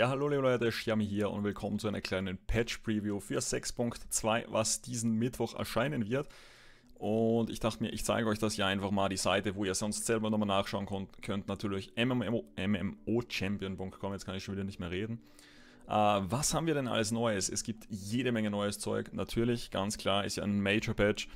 Ja, hallo liebe Leute, Xiaomi hier und willkommen zu einer kleinen Patch-Preview für 6.2, was diesen Mittwoch erscheinen wird. Und ich dachte mir, ich zeige euch das ja einfach mal, die Seite, wo ihr sonst selber nochmal nachschauen könnt, könnt natürlich mmochampion.com, jetzt kann ich schon wieder nicht mehr reden. Äh, was haben wir denn alles Neues? Es gibt jede Menge neues Zeug, natürlich, ganz klar, ist ja ein Major-Patch.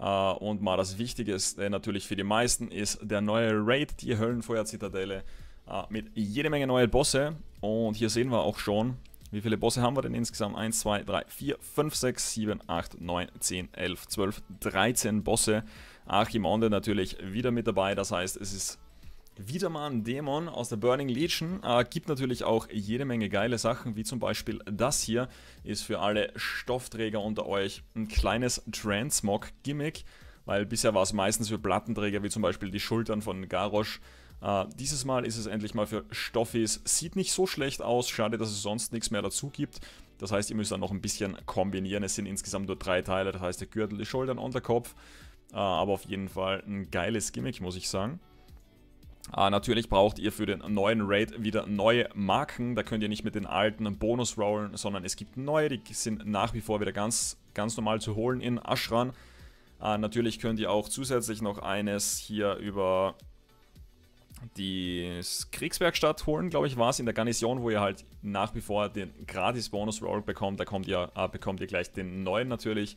Uh, äh, und mal das Wichtigste natürlich für die meisten ist der neue Raid, die Höllenfeuer-Zitadelle. Ah, mit jede Menge neue Bosse. Und hier sehen wir auch schon, wie viele Bosse haben wir denn insgesamt? 1, 2, 3, 4, 5, 6, 7, 8, 9, 10, 11, 12, 13 Bosse. Archimonde natürlich wieder mit dabei, das heißt, es ist wieder mal ein Dämon aus der Burning Legion. Äh, gibt natürlich auch jede Menge geile Sachen, wie zum Beispiel das hier ist für alle Stoffträger unter euch ein kleines Transmog-Gimmick, weil bisher war es meistens für Plattenträger, wie zum Beispiel die Schultern von Garrosh, Uh, dieses Mal ist es endlich mal für Stoffis. Sieht nicht so schlecht aus. Schade, dass es sonst nichts mehr dazu gibt. Das heißt, ihr müsst dann noch ein bisschen kombinieren. Es sind insgesamt nur drei Teile. Das heißt, der Gürtel, die Schultern und der Kopf. Uh, äh, aber auf jeden Fall ein geiles Gimmick, muss ich sagen. Uh, natürlich braucht ihr für den neuen Raid wieder neue Marken. Da könnt ihr nicht mit den alten Bonus rollen, sondern es gibt neue. Die sind nach wie vor wieder ganz, ganz normal zu holen in Ashran. natürlich könnt ihr auch zusätzlich noch eines hier über die Kriegswerkstatt holen, glaube ich, war es, in der Garnison, wo ihr halt nach wie vor den Gratis-Bonus-Roll bekommt. Da kommt ihr, äh, bekommt ihr gleich den neuen natürlich.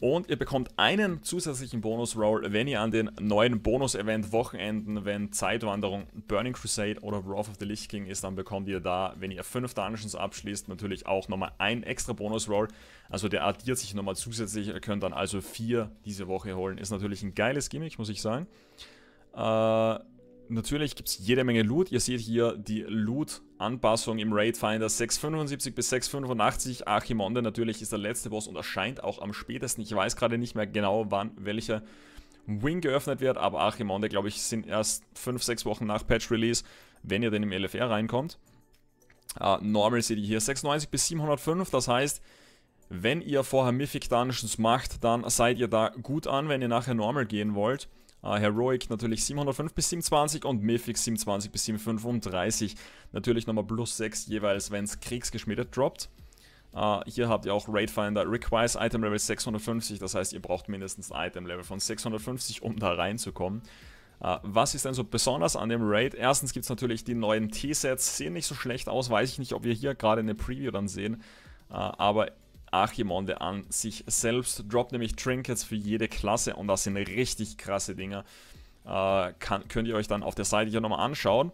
Und ihr bekommt einen zusätzlichen Bonus-Roll, wenn ihr an den neuen Bonus-Event-Wochenenden, wenn Zeitwanderung, Burning Crusade oder Wrath of the Lich King ist, dann bekommt ihr da, wenn ihr fünf Dungeons abschließt, natürlich auch nochmal einen extra Bonus-Roll. Also der addiert sich nochmal zusätzlich. Ihr könnt dann also vier diese Woche holen. Ist natürlich ein geiles Gimmick, muss ich sagen. Äh Natürlich gibt es jede Menge Loot. Ihr seht hier die Loot-Anpassung im Raid Finder 675 bis 685. Archimonde natürlich ist der letzte Boss und erscheint auch am spätesten. Ich weiß gerade nicht mehr genau, wann welcher Wing geöffnet wird, aber Archimonde, glaube ich, sind erst 5, 6 Wochen nach Patch-Release, wenn ihr denn im LFR reinkommt. Uh, Normal seht ihr hier 96 bis 705, das heißt, wenn ihr vorher Mythic Dungeons macht, dann seid ihr da gut an, wenn ihr nachher Normal gehen wollt. Äh, Heroic natürlich 705 bis 720 und Mythic 720 bis 735. Natürlich nochmal plus 6 jeweils, wenn es kriegsgeschmiedet droppt. Uh, hier habt ihr auch Raidfinder requires Item Level 650, das heißt, ihr braucht mindestens ein Item Level von 650, um da reinzukommen. Uh, was ist denn so besonders an dem Raid? Erstens gibt es natürlich die neuen T-Sets, sehen nicht so schlecht aus, weiß ich nicht, ob wir hier gerade eine Preview dann sehen, uh, aber Archimonde an sich selbst. Droppt nämlich Trinkets für jede Klasse und das sind richtig krasse Dinger. Äh, kann, könnt ihr euch dann auf der Seite hier nochmal anschauen.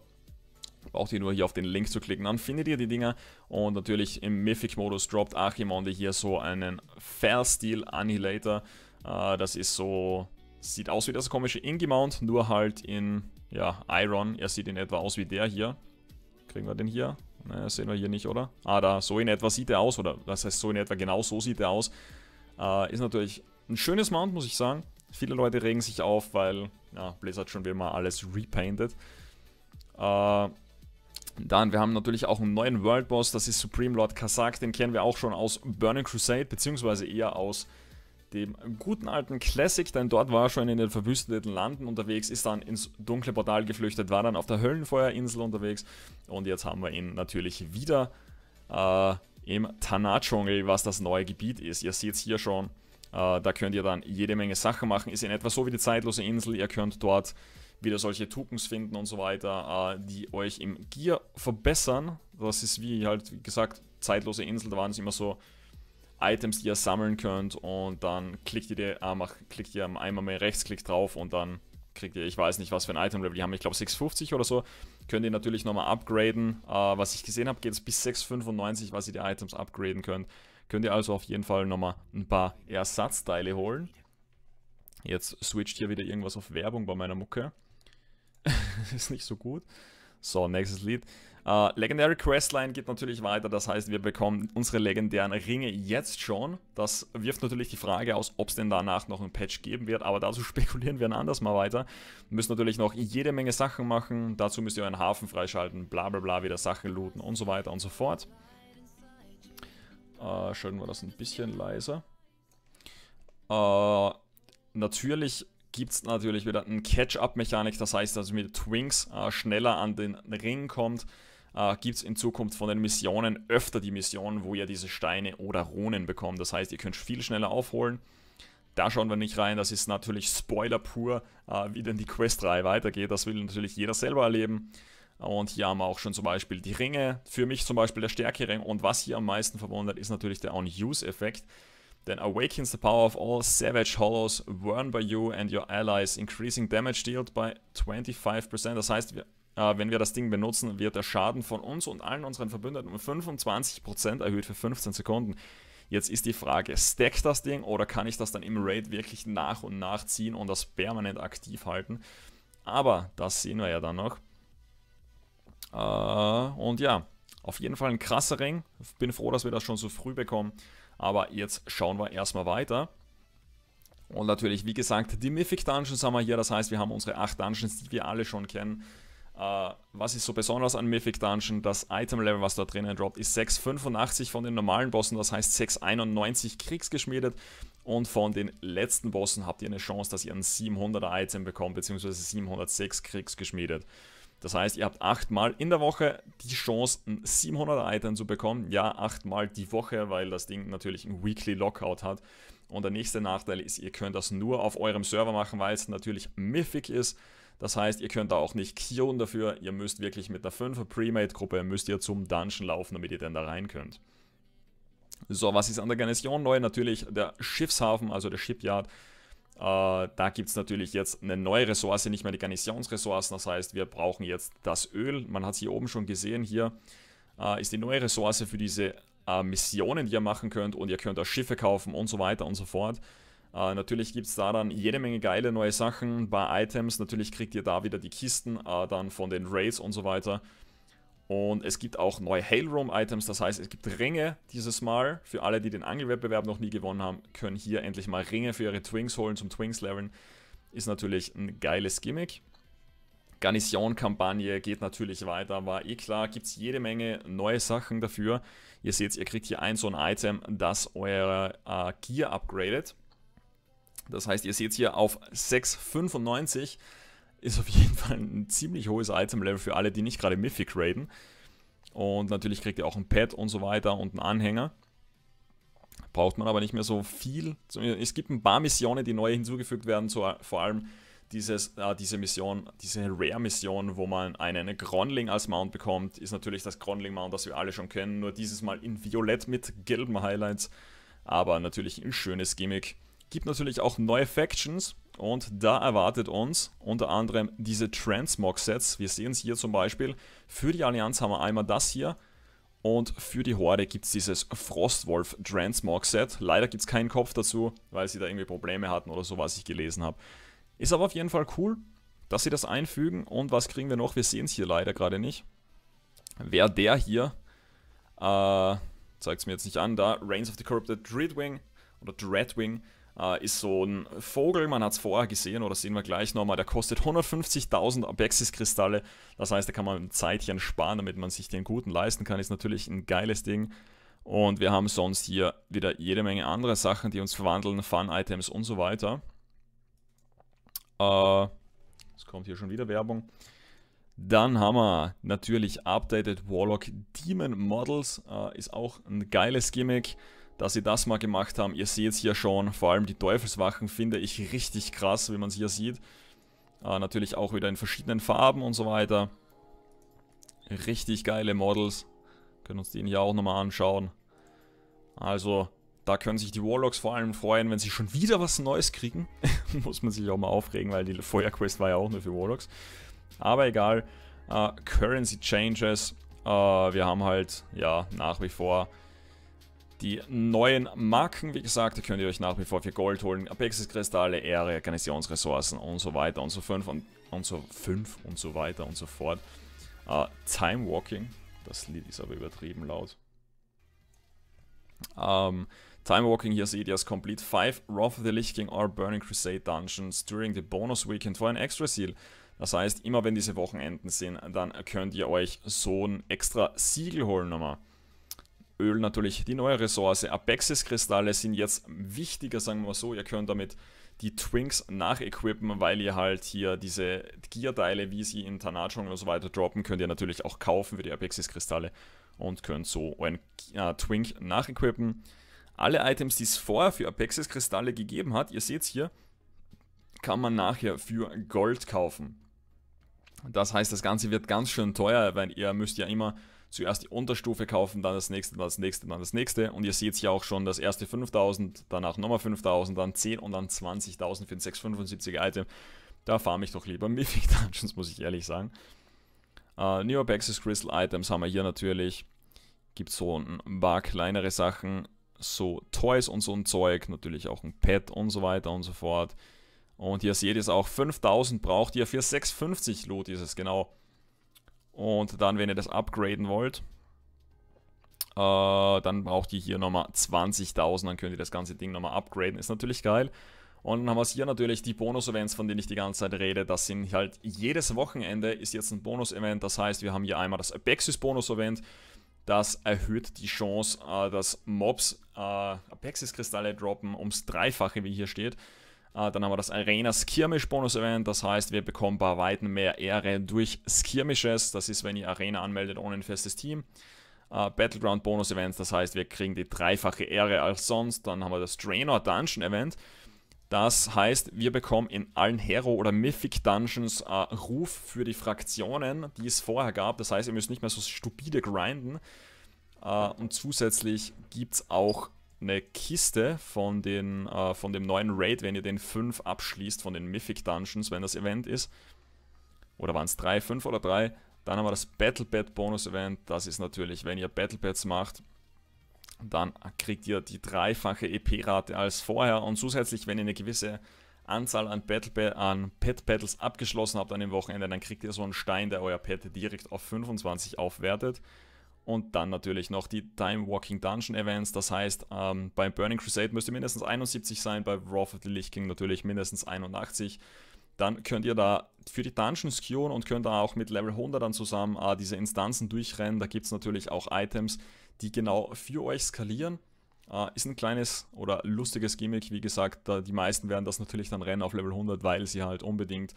Braucht ihr nur hier auf den Link zu klicken, dann findet ihr die Dinger. Und natürlich im Mythic-Modus droppt Archimonde hier so einen Fell-Steel Annihilator. Äh, das ist so, sieht aus wie das komische Ingemount, nur halt in ja, Iron. Er sieht in etwa aus wie der hier. Kriegen wir den hier? Naja, ne, sehen wir hier nicht, oder? Ah, da, so in etwa sieht er aus, oder das heißt so in etwa, genau so sieht er aus. Äh, ist natürlich ein schönes Mount, muss ich sagen. Viele Leute regen sich auf, weil ja, Blizzard schon wieder mal alles repainted. Äh, dann, wir haben natürlich auch einen neuen World Boss, das ist Supreme Lord Kazak, den kennen wir auch schon aus Burning Crusade, beziehungsweise eher aus dem guten alten Classic, denn dort war er schon in den verwüsteten Landen unterwegs, ist dann ins dunkle Portal geflüchtet, war dann auf der Höllenfeuerinsel unterwegs und jetzt haben wir ihn natürlich wieder äh, im Tanat-Dschungel, was das neue Gebiet ist. Ihr seht es hier schon, äh, da könnt ihr dann jede Menge Sachen machen, ist in etwa so wie die zeitlose Insel, ihr könnt dort wieder solche Tokens finden und so weiter, äh, die euch im Gear verbessern. Das ist wie halt, wie gesagt, zeitlose Insel, da waren es immer so Items, die ihr sammeln könnt und dann klickt ihr, die, ähm, klickt ihr einmal mehr Rechtsklick drauf und dann kriegt ihr, ich weiß nicht, was für ein Item-Level die haben, ich glaube 650 oder so, könnt ihr natürlich nochmal upgraden. Äh, was ich gesehen habe, geht es bis 695, was ihr die Items upgraden könnt. Könnt ihr also auf jeden Fall nochmal ein paar Ersatzteile holen. Jetzt switcht hier wieder irgendwas auf Werbung bei meiner Mucke. ist nicht so gut. So, nächstes Lied. Äh, legendäre Questline geht natürlich weiter, das heißt, wir bekommen unsere legendären Ringe jetzt schon. Das wirft natürlich die Frage aus, ob es denn danach noch ein Patch geben wird, aber dazu spekulieren wir ein anderes Mal weiter. Wir müssen natürlich noch jede Menge Sachen machen, dazu müsst ihr euren Hafen freischalten, bla bla bla, wieder Sachen looten und so weiter und so fort. Äh, schalten wir das ein bisschen leiser. Äh, natürlich gibt es natürlich wieder eine Catch-up-Mechanik, das heißt, dass ihr mit Twinks äh, schneller an den Ring kommt äh, gibt es in Zukunft von den Missionen öfter die Mission, wo ihr diese Steine oder Runen bekommt. Das heißt, ihr könnt viel schneller aufholen. Da schauen wir nicht rein, das ist natürlich Spoiler pur, äh, wie denn die Questreihe weitergeht. Das will natürlich jeder selber erleben. Und hier haben wir auch schon zum Beispiel die Ringe. Für mich zum Beispiel der Stärkering. Und was hier am meisten verwundert, ist natürlich der On-Use-Effekt. Denn awakens the power of all Savage Hollows worn by you and your allies, increasing damage dealt by 25%. Das heißt, wir äh, wenn wir das Ding benutzen, wird der Schaden von uns und allen unseren Verbündeten um 25% erhöht für 15 Sekunden. Jetzt ist die Frage, stackt das Ding oder kann ich das dann im Raid wirklich nach und nach ziehen und das permanent aktiv halten? Aber das sehen wir ja dann noch. Äh, und ja, auf jeden Fall ein krasser Ring. Bin froh, dass wir das schon so früh bekommen. Aber jetzt schauen wir erstmal weiter. Und natürlich, wie gesagt, die Mythic Dungeons haben wir hier. Das heißt, wir haben unsere 8 Dungeons, die wir alle schon kennen. Uh, was ist so besonders an Mythic Dungeon? Das Item-Level, was da drinnen droppt, ist 6,85 von den normalen Bossen, das heißt 6,91 kriegsgeschmiedet. Und von den letzten Bossen habt ihr eine Chance, dass ihr ein 700er-Item bekommt, beziehungsweise 706 kriegsgeschmiedet. Das heißt, ihr habt achtmal in der Woche die Chance, ein 700er-Item zu bekommen. Ja, achtmal die Woche, weil das Ding natürlich ein Weekly Lockout hat. Und der nächste Nachteil ist, ihr könnt das nur auf eurem Server machen, weil es natürlich Mythic ist. Das heißt, ihr könnt da auch nicht queuen dafür, ihr müsst wirklich mit einer 5er Premade-Gruppe, müsst ihr zum Dungeon laufen, damit ihr denn da rein könnt. So, was ist an der Garnison neu? Natürlich der Schiffshafen, also der Shipyard. Äh, da gibt es natürlich jetzt eine neue Ressource, nicht mehr die Garnisonsressourcen. Das heißt, wir brauchen jetzt das Öl. Man hat es hier oben schon gesehen. Hier äh, ist die neue Ressource für diese äh, Missionen, die ihr machen könnt. Und ihr könnt auch Schiffe kaufen und so weiter und so fort. Äh, natürlich gibt es da dann jede Menge geile neue Sachen, ein paar Items. Natürlich kriegt ihr da wieder die Kisten äh, dann von den Raids und so weiter. Und es gibt auch neue Hail Hailroom-Items, das heißt, es gibt Ringe dieses Mal. Für alle, die den Angelwettbewerb noch nie gewonnen haben, können hier endlich mal Ringe für ihre Twings holen zum Twings leveln Ist natürlich ein geiles Gimmick. Garnison-Kampagne geht natürlich weiter, war eh klar. Gibt es jede Menge neue Sachen dafür. Ihr seht, ihr kriegt hier ein so ein Item, das euer äh, Gear upgradet. Das heißt, ihr seht hier auf 6,95 ist auf jeden Fall ein ziemlich hohes Item-Level für alle, die nicht gerade Mythic raiden. Und natürlich kriegt ihr auch ein Pad und so weiter und einen Anhänger. Braucht man aber nicht mehr so viel. Es gibt ein paar Missionen, die neu hinzugefügt werden, so, vor allem dieses, äh, diese Mission, diese Rare-Mission, wo man einen Gronling als Mount bekommt, ist natürlich das Gronling-Mount, das wir alle schon kennen, nur dieses Mal in Violett mit gelben Highlights. Aber natürlich ein schönes Gimmick. Gibt natürlich auch neue Factions und da erwartet uns unter anderem diese Transmog-Sets. Wir sehen es hier zum Beispiel. Für die Allianz haben wir einmal das hier und für die Horde gibt es dieses Frostwolf Transmog-Set. Leider gibt es keinen Kopf dazu, weil sie da irgendwie Probleme hatten oder so, was ich gelesen habe. Ist aber auf jeden Fall cool, dass sie das einfügen. Und was kriegen wir noch? Wir sehen es hier leider gerade nicht. Wer der hier, äh, zeigt es mir jetzt nicht an, da, Reigns of the Corrupted Dreadwing oder Dreadwing, äh, ist so ein Vogel, man hat es vorher gesehen oder sehen wir gleich nochmal. Der kostet 150.000 Abexis-Kristalle. Das heißt, da kann man ein Zeitchen sparen, damit man sich den guten leisten kann. Ist natürlich ein geiles Ding. Und wir haben sonst hier wieder jede Menge andere Sachen, die uns verwandeln, Fun-Items und so weiter. Äh, es kommt hier schon wieder Werbung. Dann haben wir natürlich Updated Warlock Demon Models, äh, ist auch ein geiles Gimmick dass sie das mal gemacht haben. Ihr seht es hier schon, vor allem die Teufelswachen finde ich richtig krass, wie man es hier sieht. Äh, natürlich auch wieder in verschiedenen Farben und so weiter. Richtig geile Models. Können uns den hier auch nochmal anschauen. Also, da können sich die Warlocks vor allem freuen, wenn sie schon wieder was Neues kriegen. Muss man sich auch mal aufregen, weil die Feuerquest war ja auch nur für Warlocks. Aber egal. Uh, Currency Changes. Uh, wir haben halt, ja, nach wie vor die neuen Marken. Wie gesagt, könnt ihr euch nach wie vor für Gold holen, Apexis-Kristalle, Ehre, Garnisonsressourcen und so weiter und so fünf und, und so fünf und so weiter und so fort. Uh, Time Walking, das Lied ist aber übertrieben laut. Um, ähm, Time Walking hier seht ihr es Complete 5 Wrath of the Lich King or Burning Crusade Dungeons during the Bonus Weekend for an Extra Seal. Das heißt, immer wenn diese Wochenenden sind, dann könnt ihr euch so ein extra Siegel holen nochmal. Öl natürlich die neue Ressource. Apexis-Kristalle sind jetzt wichtiger, sagen wir mal so. Ihr könnt damit die Twinks nachequippen, weil ihr halt hier diese Gear-Teile, wie sie in Tanachong und so weiter droppen, könnt ihr natürlich auch kaufen für die Apexis-Kristalle und könnt so euren äh, Twink nachequippen. Alle Items, die es vorher für Apexis-Kristalle gegeben hat, ihr seht es hier, kann man nachher für Gold kaufen. Das heißt, das Ganze wird ganz schön teuer, weil ihr müsst ja immer zuerst die Unterstufe kaufen, dann das nächste, dann das nächste, dann das nächste. Und ihr seht es ja auch schon das erste 5000, danach nochmal 5000, dann 10 und dann 20.000 für ein 675er Item. Da farme ich doch lieber Mythic Dungeons, muss ich ehrlich sagen. Äh, New Access Crystal Items haben wir hier natürlich. Gibt so ein paar kleinere Sachen, so Toys und so ein Zeug, natürlich auch ein Pet und so weiter und so fort. Und hier seht ihr es auch, 5000 braucht ihr für 650 Loot ist es, genau. Und dann, wenn ihr das upgraden wollt, äh, dann braucht ihr hier nochmal 20.000, dann könnt ihr das ganze Ding nochmal upgraden, ist natürlich geil. Und dann haben wir hier natürlich die Bonus-Events, von denen ich die ganze Zeit rede. Das sind halt jedes Wochenende ist jetzt ein Bonus-Event. Das heißt, wir haben hier einmal das Apexis-Bonus-Event. Das erhöht die Chance, äh, dass Mobs äh, Apexis-Kristalle droppen ums Dreifache, wie hier steht. Äh, dann haben wir das Arena Skirmish Bonus Event, das heißt, wir bekommen bei Weitem mehr Ehre durch Skirmishes. Das ist, wenn ihr Arena anmeldet ohne ein festes Team. Äh, Battleground Bonus Events, das heißt, wir kriegen die dreifache Ehre als sonst. Dann haben wir das Trainer Dungeon Event. Das heißt, wir bekommen in allen Hero- oder Mythic-Dungeons äh, Ruf für die Fraktionen, die es vorher gab. Das heißt, ihr müsst nicht mehr so stupide grinden. Äh, und zusätzlich gibt es auch eine Kiste von, den, äh, von dem neuen Raid, wenn ihr den 5 abschließt, von den Mythic Dungeons, wenn das Event ist. Oder waren es 3, 5 oder 3? Dann haben wir das Battle Bonus Event. Das ist natürlich, wenn ihr Battle macht, dann kriegt ihr die dreifache EP-Rate als vorher. Und zusätzlich, wenn ihr eine gewisse Anzahl an, Battle an Pet Battles abgeschlossen habt an dem Wochenende, dann kriegt ihr so einen Stein, der euer Pet direkt auf 25 aufwertet. Und dann natürlich noch die Time Walking Dungeon Events. Das heißt, ähm, beim Burning Crusade müsst ihr mindestens 71 sein, bei Wrath of the Lich King natürlich mindestens 81. Dann könnt ihr da für die Dungeons queuen und könnt da auch mit Level 100 dann zusammen äh, diese Instanzen durchrennen. Da gibt es natürlich auch Items, die genau für euch skalieren. Uh, ist ein kleines oder lustiges Gimmick, wie gesagt, uh, die meisten werden das natürlich dann rennen auf Level 100, weil sie halt unbedingt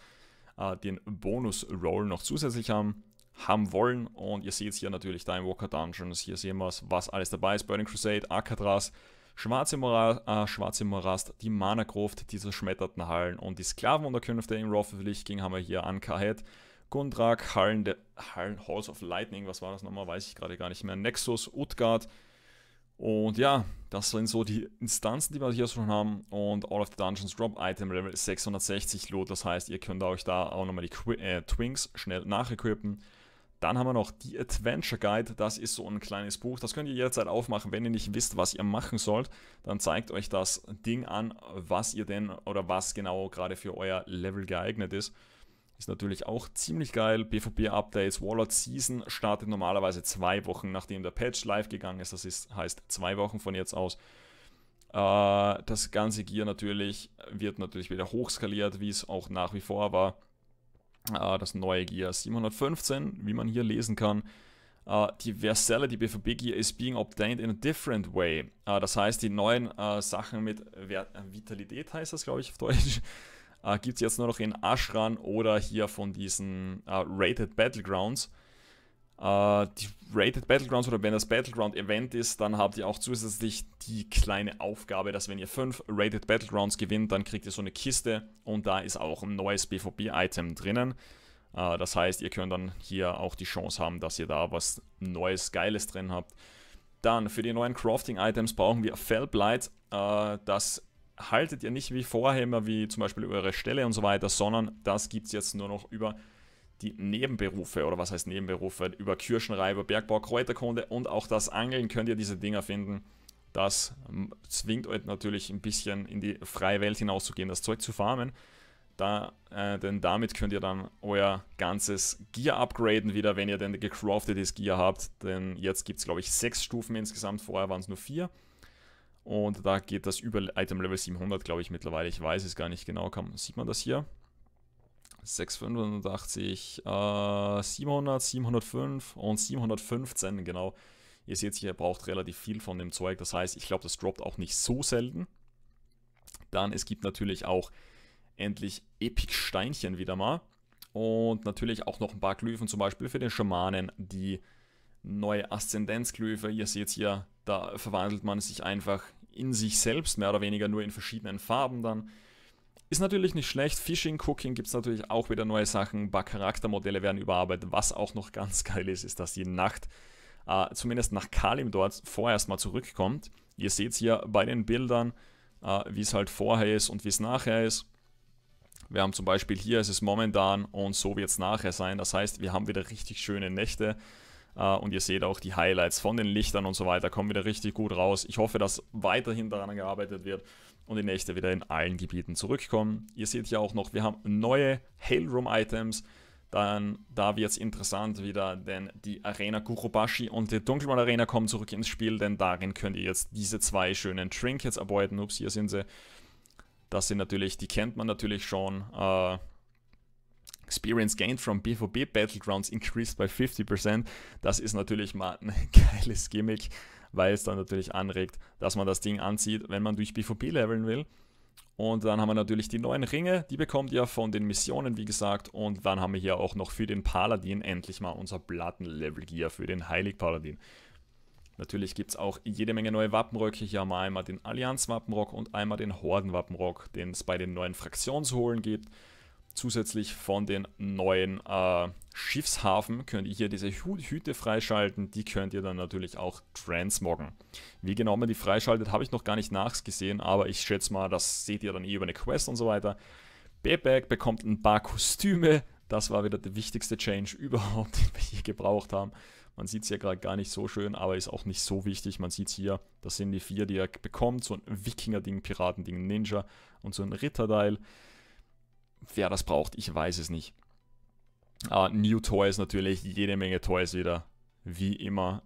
uh, den Bonus-Roll noch zusätzlich haben haben wollen. Und ihr seht es hier natürlich da im Walker Dungeons. Hier sehen wir es, was alles dabei ist. Burning Crusade, Akadras, Schwarze, Moral, äh, Schwarze Morast, die Mana-Gruft, die zerschmetterten Hallen und die Sklavenunterkünfte in Wrath of ging, haben wir hier an Kahet. Gundrak, Hallen, de, Hallen Halls of Lightning, was war das nochmal, weiß ich gerade gar nicht mehr. Nexus, Utgard. Und ja, das sind so die Instanzen, die wir hier schon haben. Und All of the Dungeons Drop Item Level 660 Loot. Das heißt, ihr könnt euch da auch nochmal die Qu äh, Twinks schnell nachequipen. Dann haben wir noch die Adventure Guide. Das ist so ein kleines Buch. Das könnt ihr jederzeit aufmachen, wenn ihr nicht wisst, was ihr machen sollt. Dann zeigt euch das Ding an, was ihr denn oder was genau gerade für euer Level geeignet ist. Ist natürlich auch ziemlich geil. PvP updates Warlord Season startet normalerweise zwei Wochen, nachdem der Patch live gegangen ist. Das ist, heißt zwei Wochen von jetzt aus. Äh, das ganze Gear natürlich wird natürlich wieder hochskaliert, wie es auch nach wie vor war. Ah, das neue Gear 715, wie man hier lesen kann. Ah, die Versailles, die BVB Gear is being obtained in a different way. Ah, das heißt, die neuen Sachen mit äh, Vitalität heißt das, glaube ich, auf Deutsch, gibt es jetzt nur noch in Ashran oder hier von diesen Rated Battlegrounds. Äh, die Rated Battlegrounds oder wenn das Battleground Event ist, dann habt ihr auch zusätzlich die kleine Aufgabe, dass wenn ihr fünf Rated Battlegrounds gewinnt, dann kriegt ihr so eine Kiste und da ist auch ein neues BVB-Item drinnen. Äh, das heißt, ihr könnt dann hier auch die Chance haben, dass ihr da was Neues, Geiles drin habt. Dann für die neuen Crafting-Items brauchen wir Fellblight. Äh, das haltet ihr nicht wie vorher immer, wie zum Beispiel eure Stelle und so weiter, sondern das gibt es jetzt nur noch über die Nebenberufe oder was heißt Nebenberufe über Kirschenreiber, Bergbau, Kräuterkunde und auch das Angeln könnt ihr diese Dinger finden. Das ähm, zwingt euch natürlich ein bisschen in die freie Welt hinauszugehen, das Zeug zu farmen. Da, äh, denn damit könnt ihr dann euer ganzes Gear upgraden wieder, wenn ihr denn gecraftetes Gear habt. Denn jetzt gibt es, glaube ich, sechs Stufen insgesamt. Vorher waren es nur vier. Und da geht das über Item Level 700, glaube ich, mittlerweile. Ich weiß es gar nicht genau. Kann, sieht man das hier? 685, äh, 700, 705 und 715, genau. Ihr seht hier, braucht relativ viel von dem Zeug. Das heißt, ich glaube, das droppt auch nicht so selten. Dann, es gibt natürlich auch endlich Epic-Steinchen wieder mal. Und natürlich auch noch ein paar Glyphen, zum Beispiel für den Schamanen, die neue Aszendenzglyphe. Ihr seht hier, da verwandelt man sich einfach in sich selbst, mehr oder weniger nur in verschiedenen Farben dann. Ist natürlich nicht schlecht. Fishing Cooking gibt es natürlich auch wieder neue Sachen. Ein paar Charaktermodelle werden überarbeitet. Was auch noch ganz geil ist, ist, dass die Nacht, äh, zumindest nach Kalim dort, vorerst mal zurückkommt. Ihr seht hier bei den Bildern, äh, wie es halt vorher ist und wie es nachher ist. Wir haben zum Beispiel hier, es ist momentan und so wird es nachher sein. Das heißt, wir haben wieder richtig schöne Nächte. Äh, und ihr seht auch die Highlights von den Lichtern und so weiter, kommen wieder richtig gut raus. Ich hoffe, dass weiterhin daran gearbeitet wird und die Nächte wieder in allen Gebieten zurückkommen. Ihr seht hier auch noch, wir haben neue Hailroom-Items. Dann, da wird es interessant wieder, denn die Arena Kurobashi und die Dunkelmann Arena kommen zurück ins Spiel, denn darin könnt ihr jetzt diese zwei schönen Trinkets erbeuten. Ups, hier sind sie. Das sind natürlich, die kennt man natürlich schon. Äh, Experience gained from BVB Battlegrounds increased by 50%. Das ist natürlich mal ein geiles Gimmick, weil es dann natürlich anregt, dass man das Ding anzieht, wenn man durch BVB leveln will. Und dann haben wir natürlich die neuen Ringe, die bekommt ihr von den Missionen, wie gesagt. Und dann haben wir hier auch noch für den Paladin endlich mal unser Plattenlevel-Gear für den Heilig-Paladin. Natürlich gibt es auch jede Menge neue Wappenröcke. Hier haben wir einmal den Allianz-Wappenrock und einmal den Horden-Wappenrock, den es bei den neuen Fraktionsholen gibt. Zusätzlich von den neuen äh, Schiffshafen könnt ihr hier diese Hü Hüte freischalten. Die könnt ihr dann natürlich auch transmoggen. Wie genau man die freischaltet, habe ich noch gar nicht nachgesehen, aber ich schätze mal, das seht ihr dann eh über eine Quest und so weiter. Bebek bekommt ein paar Kostüme. Das war wieder der wichtigste Change überhaupt, den wir hier gebraucht haben. Man sieht es hier gerade gar nicht so schön, aber ist auch nicht so wichtig. Man sieht es hier, das sind die vier, die er bekommt. So ein Wikinger-Ding, Piraten-Ding, Ninja und so ein Ritterteil wer das braucht, ich weiß es nicht. Uh, New Toys natürlich, jede Menge Toys wieder, wie immer.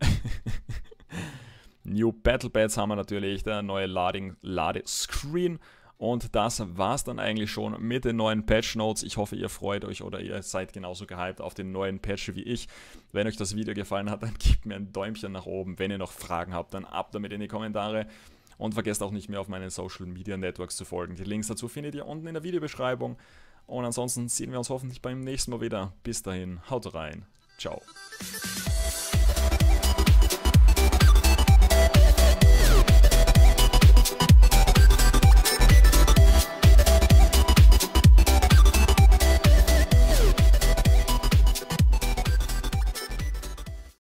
New Battle Pads haben wir natürlich, der neue Lading Ladescreen. Und das war's dann eigentlich schon mit den neuen Patch Notes. Ich hoffe, ihr freut euch oder ihr seid genauso gehypt auf den neuen Patch wie ich. Wenn euch das Video gefallen hat, dann gebt mir ein Däumchen nach oben. Wenn ihr noch Fragen habt, dann ab damit in die Kommentare. Und vergesst auch nicht mehr auf meinen Social Media Networks zu folgen. Die Links dazu findet ihr unten in der Videobeschreibung. Und ansonsten sehen wir uns hoffentlich beim nächsten Mal wieder. Bis dahin, haut rein. Ciao.